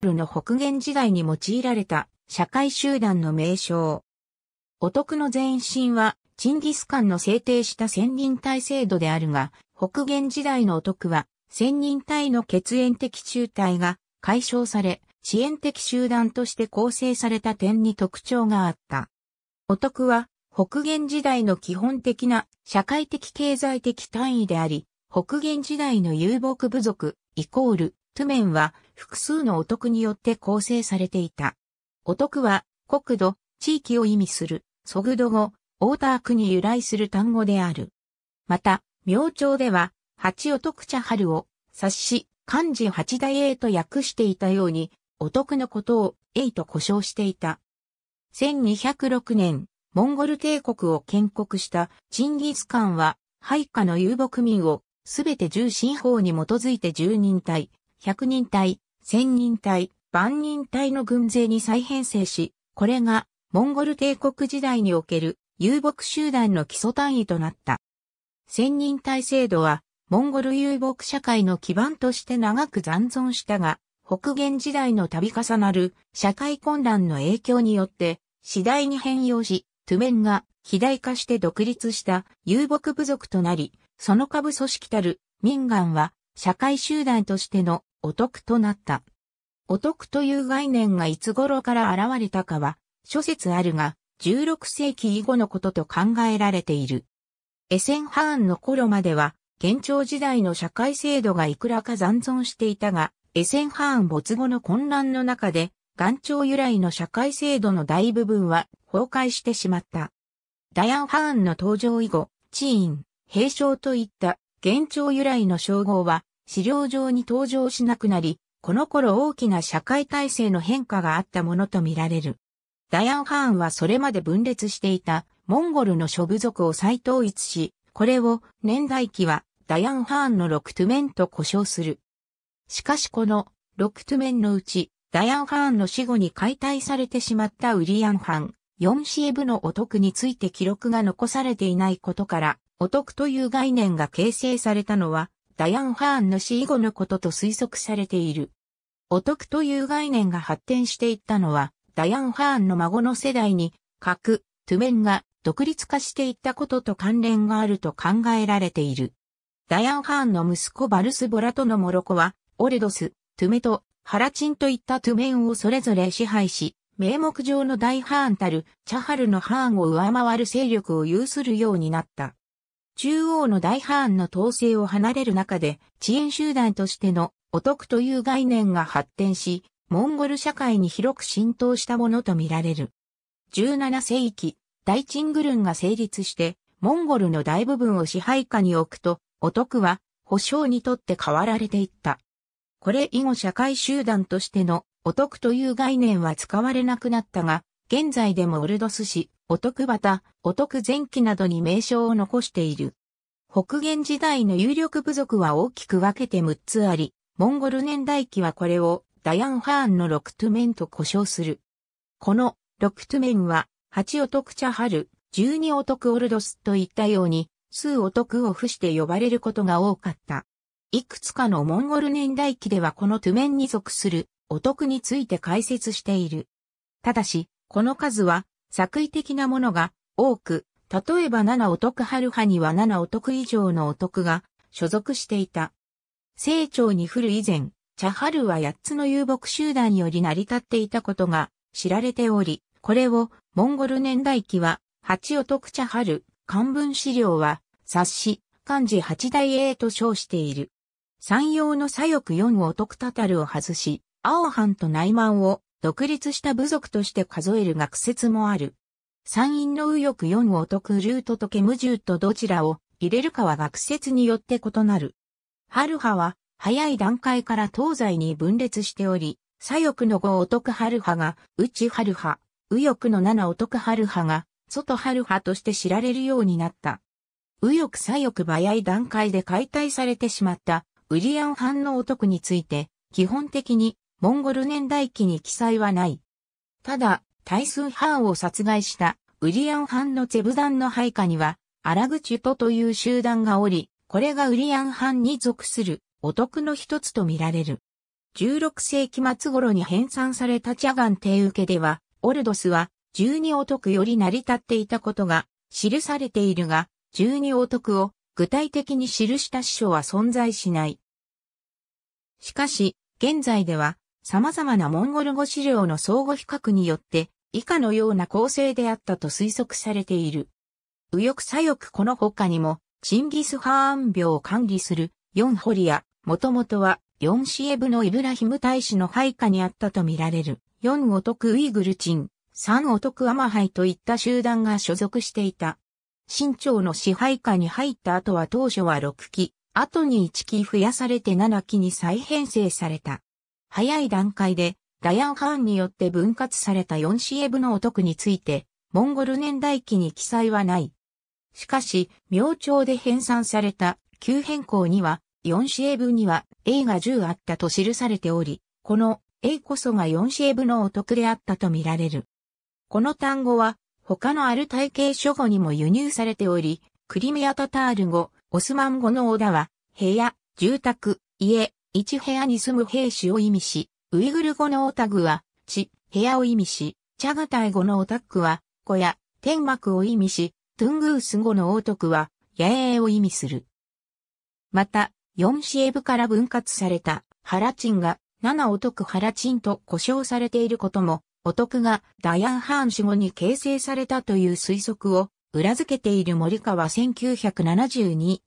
ルの北元時代に用いられた社会集団の名称。お得の前身は、チンギスカンの制定した千人体制度であるが、北元時代のお得は、千人体の血縁的中体が解消され、支援的集団として構成された点に特徴があった。お得は、北元時代の基本的な社会的経済的単位であり、北元時代の遊牧部族、イコール、図面は複数のお得によって構成されていた。お得は国土、地域を意味する、ソグド語、オータークに由来する単語である。また、明朝では、八お得茶春を察し、漢字八大英と訳していたように、お得のことを英と呼称していた。1206年、モンゴル帝国を建国したチンギスカンは、配下の遊牧民をすべて重心法に基づいて住人隊、100人隊、1000人隊、万人隊の軍勢に再編成し、これがモンゴル帝国時代における遊牧集団の基礎単位となった。1000人隊制度はモンゴル遊牧社会の基盤として長く残存したが、北元時代の度重なる社会混乱の影響によって次第に変容し、トゥメンが肥大化して独立した遊牧部族となり、その下部組織たる民間は社会集団としてのお得となった。お得という概念がいつ頃から現れたかは、諸説あるが、16世紀以後のことと考えられている。エセンハーンの頃までは、現朝時代の社会制度がいくらか残存していたが、エセンハーン没後の混乱の中で、元朝由来の社会制度の大部分は崩壊してしまった。ダヤン・ハーンの登場以後、チーン、平将といった元朝由来の称号は資料上に登場しなくなり、この頃大きな社会体制の変化があったものとみられる。ダヤン・ハーンはそれまで分裂していたモンゴルの諸部族を再統一し、これを年代記はダヤン・ハーンのロクトゥメンと呼称する。しかしこのロクトゥメンのうち、ダヤン・ハーンの死後に解体されてしまったウリアン・ハン、ヨンシエブのお徳について記録が残されていないことから、お徳という概念が形成されたのは、ダヤン・ハーンの死以後のことと推測されている。お得という概念が発展していったのは、ダヤン・ハーンの孫の世代に、核、トゥメンが独立化していったことと関連があると考えられている。ダヤン・ハーンの息子バルス・ボラとのモロコは、オルドス、トゥメとハラチンといったトゥメンをそれぞれ支配し、名目上の大ハーンたる、チャハルのハーンを上回る勢力を有するようになった。中央の大波ーの統制を離れる中で、遅延集団としてのお得という概念が発展し、モンゴル社会に広く浸透したものとみられる。17世紀、大チングルンが成立して、モンゴルの大部分を支配下に置くと、お得は保証にとって変わられていった。これ以後社会集団としてのお得という概念は使われなくなったが、現在でもオルドス氏、お徳旗、お徳前期などに名称を残している。北元時代の有力部族は大きく分けて6つあり、モンゴル年代記はこれをダヤンハーンのロクトゥメンと呼称する。このロクトゥメンは、8お徳茶春、12お徳オルドスといったように、数お徳を付して呼ばれることが多かった。いくつかのモンゴル年代記ではこのトゥメンに属するお得について解説している。ただし、この数は作為的なものが多く、例えば七お得春派には七お得以上のお得が所属していた。清長に降る以前、茶春は八つの遊牧集団より成り立っていたことが知られており、これをモンゴル年代記は八お得茶春、漢文資料は冊子、漢字八大英と称している。山陽の左翼四お得たたるを外し、青藩と内満を独立した部族として数える学説もある。山陰の右翼四を得ルートとケムジューとどちらを入れるかは学説によって異なる。春葉は早い段階から東西に分裂しており、左翼の五を得ハルが内春葉、右翼の七を得ハルが外春葉として知られるようになった。右翼左翼早い段階で解体されてしまったウリアン反応得について、基本的にモンゴル年代記に記載はない。ただ、大数ハンを殺害したウリアンハンのチェブダンの配下には、アラグチュトという集団がおり、これがウリアンハンに属するお得の一つと見られる。16世紀末頃に編纂されたチャガン帝受けでは、オルドスは十二お得より成り立っていたことが記されているが、十二お得を具体的に記した師匠は存在しない。しかし、現在では様々なモンゴル語資料の相互比較によって以下のような構成であったと推測されている。右翼左翼この他にも、チンギス・ハーン病を管理するヨンホリア、もともとはヨンシエブのイブラヒム大使の配下にあったとみられる、ヨンオトク・ウイグルチン、サンオトク・アマハイといった集団が所属していた。新朝の支配下に入った後は当初は6期、後に1期増やされて7期に再編成された。早い段階で、ダヤン・ハーンによって分割された四シエブのお徳について、モンゴル年代記に記載はない。しかし、明朝で編纂された旧変更には、四シエブには A が10あったと記されており、この A こそが四シエブのお得であったとみられる。この単語は、他のある体系書語にも輸入されており、クリミアタタール語、オスマン語のオダは、部屋、住宅、家、一部屋に住む兵士を意味し、ウイグル語のオタグは、地、部屋を意味し、チャガタイ語のオタックは、小屋、天幕を意味し、トゥングース語のオートクは、野営を意味する。また、四シエブから分割された、ハラチンが、七オトクハラチンと呼称されていることも、オトクがダヤンハーン死後に形成されたという推測を裏付けている森川1972-41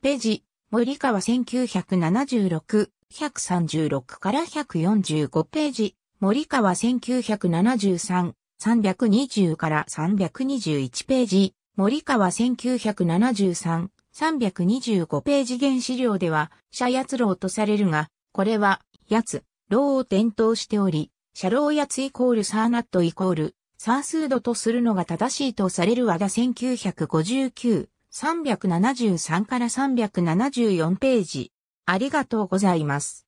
ページ森川1976、136から145ページ、森川1973、320から321ページ、森川1973、325ページ原資料では、社八郎とされるが、これは、つ、郎を点灯しており、社やつ。イコールサーナットイコール、サースードとするのが正しいとされる和田1959、373から374ページ。ありがとうございます。